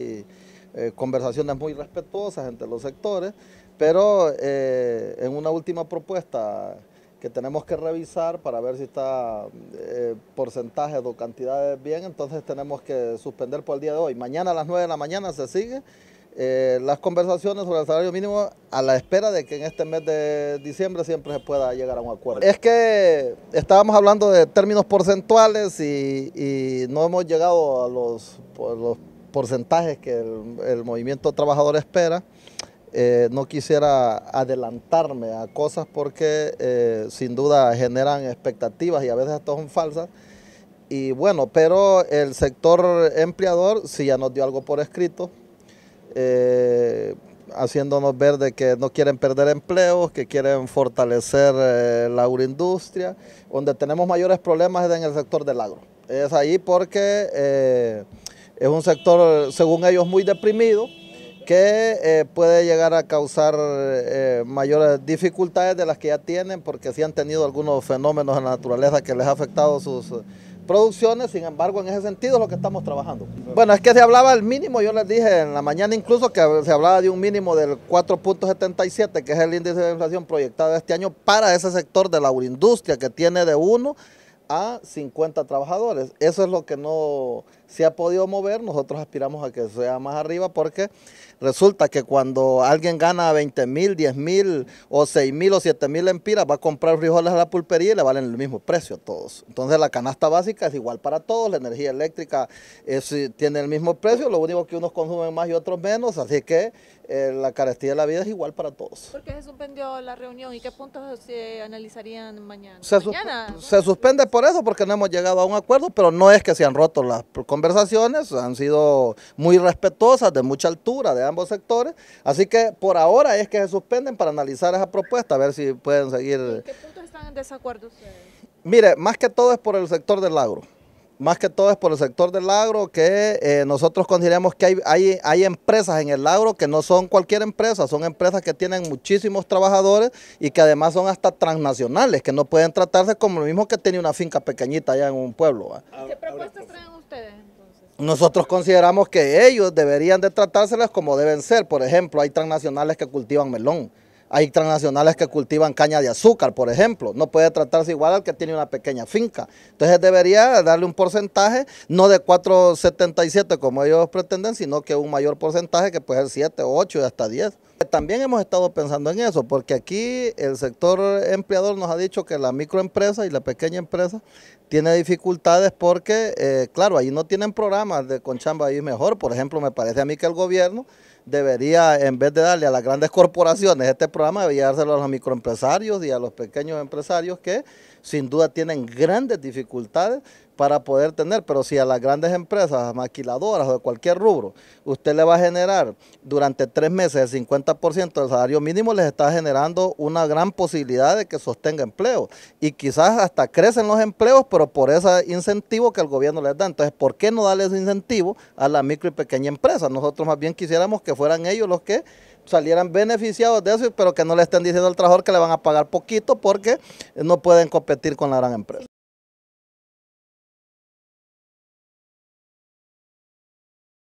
Y, eh, conversaciones muy respetuosas entre los sectores, pero eh, en una última propuesta que tenemos que revisar para ver si está eh, porcentaje porcentajes o cantidades bien, entonces tenemos que suspender por el día de hoy. Mañana a las 9 de la mañana se sigue las conversaciones sobre el salario mínimo a la espera de que en este mes de diciembre siempre se pueda llegar a un acuerdo. Es que estábamos hablando de términos porcentuales y, no hemos llegado a los, los porcentajes que el, movimiento trabajador espera. Eh, no quisiera adelantarme a cosas porque eh, sin duda generan expectativas y a veces estas son falsas. Y bueno, pero el sector empleador sí ya nos dio algo por escrito, eh, haciéndonos ver de que no quieren perder empleos, que quieren fortalecer la agroindustria. Donde tenemos mayores problemas es en el sector del agro. Es ahí porque es un sector, según ellos, muy deprimido que eh, puede llegar a causar eh, mayores dificultades de las que ya tienen porque sí han tenido algunos fenómenos en la naturaleza que les ha afectado sus eh, producciones, sin embargo en ese sentido es lo que estamos trabajando. Bueno, es que se hablaba del mínimo, yo les dije en la mañana incluso que se hablaba de un mínimo del 4.77, que es el índice de inflación proyectado este año para ese sector de la agroindustria que tiene de 1 a 50 trabajadores. Eso es lo que no se ha podido mover, nosotros aspiramos a que sea más arriba porque resulta que cuando alguien gana 20 mil, 10 mil o 6 mil o 7 mil empiras, va a comprar frijoles a la pulpería y le valen el mismo precio a todos. Entonces la canasta básica es igual para todos, la energía eléctrica eh, tiene el mismo precio, lo único que unos consumen más y otros menos, así que eh, la carestía de la vida es igual para todos. ¿Por qué se suspendió la reunión y qué puntos se analizarían mañana? Se, se suspende por eso, porque no hemos llegado a un acuerdo, pero no es que se han roto las conversaciones han sido muy respetuosas, de mucha altura de ambos sectores. Así que por ahora es que se suspenden para analizar esa propuesta, a ver si pueden seguir. ¿En qué puntos están en desacuerdo ustedes? Mire, más que todo es por el sector del agro más que todo es por el sector del agro, que eh, nosotros consideramos que hay, hay, hay, empresas en el agro que no son cualquier empresa, son empresas que tienen muchísimos trabajadores y que además son hasta transnacionales, que no pueden tratarse como lo mismo que tiene una finca pequeñita allá en un pueblo. Nosotros consideramos que ellos deberían de tratárselas como deben ser. Por ejemplo, hay transnacionales que cultivan melón. Hay transnacionales que cultivan caña de azúcar, por ejemplo. No puede tratarse igual al que tiene una pequeña finca. Entonces debería darle un porcentaje, no de 4,77 como ellos pretenden, sino que un mayor porcentaje que puede ser 7, 8 y hasta 10. También hemos estado pensando en eso, porque aquí el sector empleador nos ha dicho que la microempresa y la pequeña empresa tiene dificultades porque, eh, claro, ahí no tienen programas de Conchamba y mejor. Por ejemplo, me parece a mí que el gobierno debería, en vez de darle a las grandes corporaciones este programa, debería dárselo a los microempresarios y a los pequeños empresarios que sin duda tienen grandes dificultades para poder tener, pero si a las grandes empresas, maquiladoras o de cualquier rubro, usted le va a generar durante tres meses el 50% del salario mínimo, les está generando una gran posibilidad de que sostenga empleo. Y quizás hasta crecen los empleos, pero por ese incentivo que el gobierno les da. Entonces, ¿por qué no darle ese incentivo a la micro y pequeña empresa? Nosotros más bien quisiéramos que fueran ellos los que salieran beneficiados de eso, pero que no le estén diciendo al trabajador que le van a pagar poquito porque no pueden competir con la gran empresa.